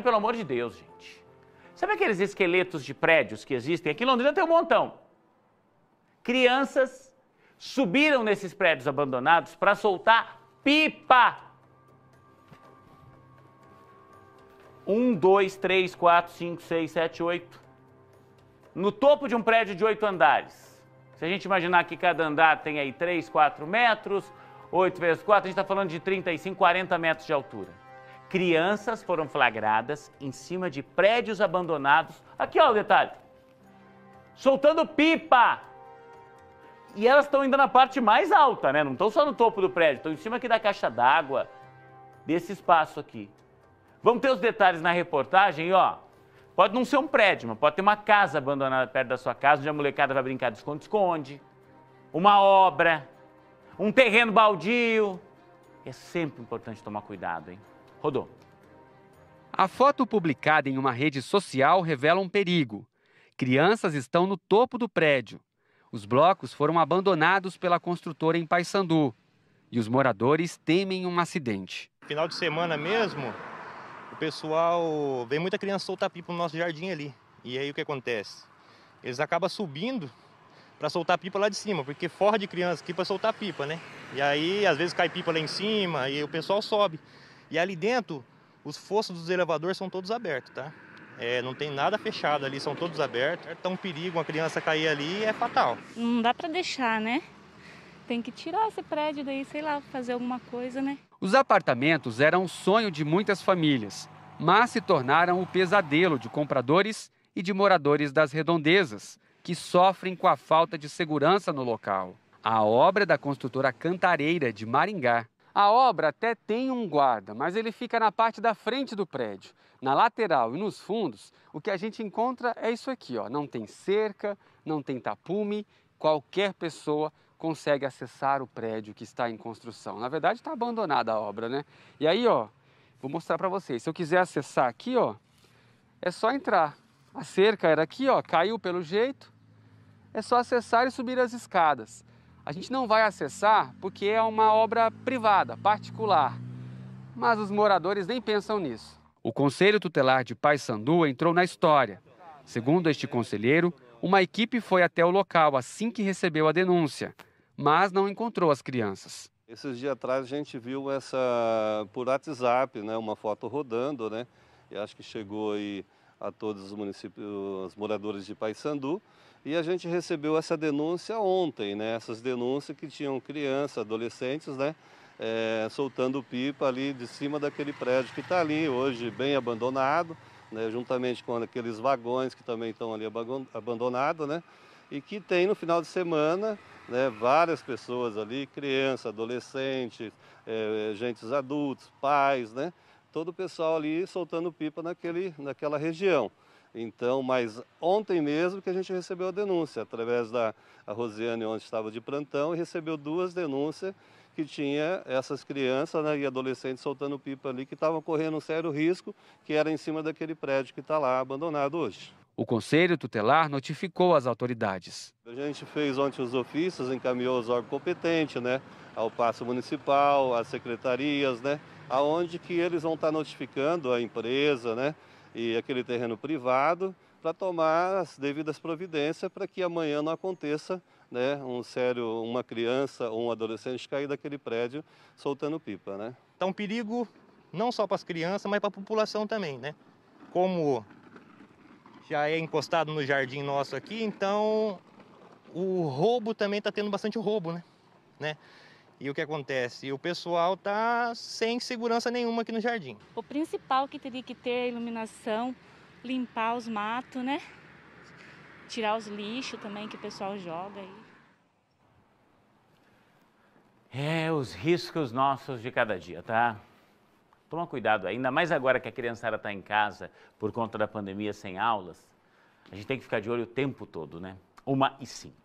pelo amor de Deus, gente. Sabe aqueles esqueletos de prédios que existem? Aqui em Londrina tem um montão. Crianças subiram nesses prédios abandonados para soltar pipa. Um, dois, três, quatro, cinco, seis, sete, oito. No topo de um prédio de oito andares. Se a gente imaginar que cada andar tem aí três, quatro metros, oito vezes quatro, a gente está falando de 35, 40 metros de altura. Crianças foram flagradas em cima de prédios abandonados. Aqui, ó, o detalhe. Soltando pipa! E elas estão ainda na parte mais alta, né? Não estão só no topo do prédio, estão em cima aqui da caixa d'água, desse espaço aqui. Vamos ter os detalhes na reportagem, e, ó. Pode não ser um prédio, mas pode ter uma casa abandonada perto da sua casa, onde a molecada vai brincar de esconde-esconde, uma obra, um terreno baldio. É sempre importante tomar cuidado, hein? Rodou. A foto publicada em uma rede social revela um perigo. Crianças estão no topo do prédio. Os blocos foram abandonados pela construtora em Paysandu. E os moradores temem um acidente. Final de semana mesmo, o pessoal. Vem muita criança soltar pipa no nosso jardim ali. E aí o que acontece? Eles acabam subindo para soltar pipa lá de cima, porque forra de criança aqui para soltar pipa, né? E aí às vezes cai pipa lá em cima e o pessoal sobe. E ali dentro, os fossos dos elevadores são todos abertos, tá? É, não tem nada fechado ali, são todos abertos. É tão perigo, uma criança cair ali é fatal. Não dá para deixar, né? Tem que tirar esse prédio daí, sei lá, fazer alguma coisa, né? Os apartamentos eram um sonho de muitas famílias, mas se tornaram o pesadelo de compradores e de moradores das redondezas, que sofrem com a falta de segurança no local. A obra da construtora Cantareira de Maringá a obra até tem um guarda, mas ele fica na parte da frente do prédio. Na lateral e nos fundos, o que a gente encontra é isso aqui, ó. Não tem cerca, não tem tapume, qualquer pessoa consegue acessar o prédio que está em construção. Na verdade, está abandonada a obra, né? E aí, ó, vou mostrar para vocês. Se eu quiser acessar aqui, ó, é só entrar. A cerca era aqui, ó, caiu pelo jeito. É só acessar e subir as escadas a gente não vai acessar porque é uma obra privada, particular. Mas os moradores nem pensam nisso. O Conselho Tutelar de Paysandu entrou na história. Segundo este conselheiro, uma equipe foi até o local assim que recebeu a denúncia, mas não encontrou as crianças. Esses dias atrás a gente viu essa por WhatsApp, né, uma foto rodando, né? E acho que chegou aí a todos os municípios, os moradores de Paysandu. E a gente recebeu essa denúncia ontem, né? Essas denúncias que tinham crianças, adolescentes, né? É, soltando pipa ali de cima daquele prédio que está ali hoje bem abandonado, né? Juntamente com aqueles vagões que também estão ali abandonados, né? E que tem no final de semana né, várias pessoas ali, crianças, adolescentes, é, gentes adultos, pais, né? todo o pessoal ali soltando pipa naquele, naquela região. Então, mas ontem mesmo que a gente recebeu a denúncia, através da Rosiane, onde estava de plantão, e recebeu duas denúncias que tinha essas crianças né, e adolescentes soltando pipa ali, que estavam correndo um sério risco, que era em cima daquele prédio que está lá abandonado hoje. O Conselho Tutelar notificou as autoridades. A gente fez ontem os ofícios, encaminhou os órgãos competentes, né, ao Passo Municipal, às secretarias, né, aonde que eles vão estar notificando a empresa né, e aquele terreno privado para tomar as devidas providências para que amanhã não aconteça né, um sério, uma criança ou um adolescente cair daquele prédio soltando pipa. Né? Então, um perigo não só para as crianças, mas para a população também. Né? Como já é encostado no jardim nosso aqui, então o roubo também está tendo bastante roubo, né? né? E o que acontece? O pessoal tá sem segurança nenhuma aqui no jardim. O principal que teria que ter é iluminação, limpar os matos, né? Tirar os lixos também que o pessoal joga aí. É, os riscos nossos de cada dia, tá? Toma cuidado, ainda mais agora que a criançada está em casa por conta da pandemia sem aulas. A gente tem que ficar de olho o tempo todo, né? Uma e cinco.